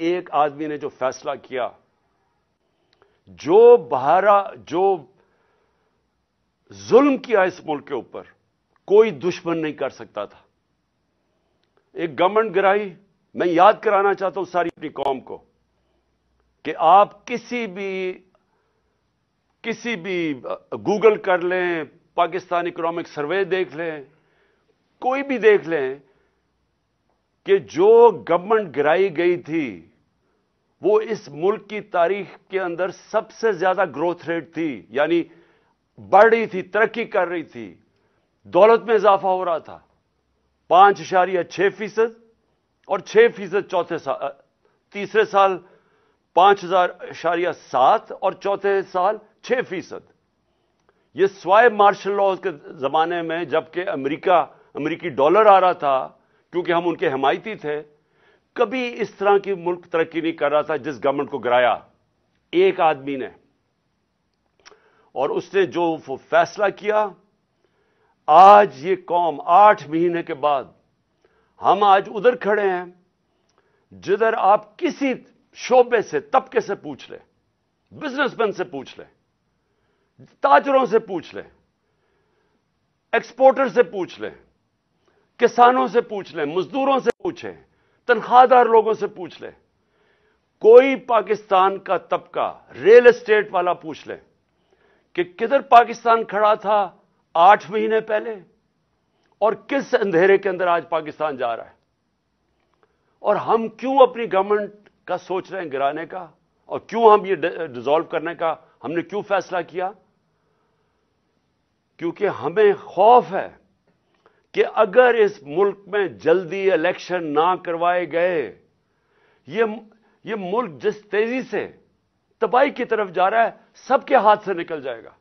एक आदमी ने जो फैसला किया जो बहरा जो जुल्म किया इस मुल्क के ऊपर कोई दुश्मन नहीं कर सकता था एक गवर्नमेंट गिराई मैं याद कराना चाहता हूं सारी अपनी कौम को कि आप किसी भी किसी भी गूगल कर लें पाकिस्तान इकोनॉमिक सर्वे देख लें कोई भी देख लें कि जो गवर्नमेंट गिराई गई थी वो इस मुल्क की तारीख के अंदर सबसे ज्यादा ग्रोथ रेट थी यानी बढ़ रही थी तरक्की कर रही थी दौलत में इजाफा हो रहा था पांच इशारिया छह फीसद और छह फीसद चौथे साल तीसरे साल पांच हजार इशारिया सात और चौथे साल छह फीसद यह स्वाय मार्शल लॉ के जमाने में जबकि अमेरिका अमेरिकी डॉलर आ रहा था क्योंकि हम उनके हिमायती थे कभी इस तरह की मुल्क तरक्की नहीं कर रहा था जिस गवर्नमेंट को गिराया एक आदमी ने और उसने जो फैसला किया आज ये कौम आठ महीने के बाद हम आज उधर खड़े हैं जिधर आप किसी शोबे से तबके से पूछ ले बिजनेसमैन से पूछ लें ताजरों से पूछ लें एक्सपोर्टर से पूछ लें किसानों से पूछ लें मजदूरों से पूछें तनख्वाहदार लोगों से पूछ लें कोई पाकिस्तान का तबका रियल एस्टेट वाला पूछ लें कि किधर पाकिस्तान खड़ा था आठ महीने पहले और किस अंधेरे के अंदर आज पाकिस्तान जा रहा है और हम क्यों अपनी गवर्नमेंट का सोच रहे हैं गिराने का और क्यों हम ये डिजॉल्व करने का हमने क्यों फैसला किया क्योंकि हमें खौफ है कि अगर इस मुल्क में जल्दी इलेक्शन ना करवाए गए ये ये मुल्क जिस तेजी से तबाही की तरफ जा रहा है सबके हाथ से निकल जाएगा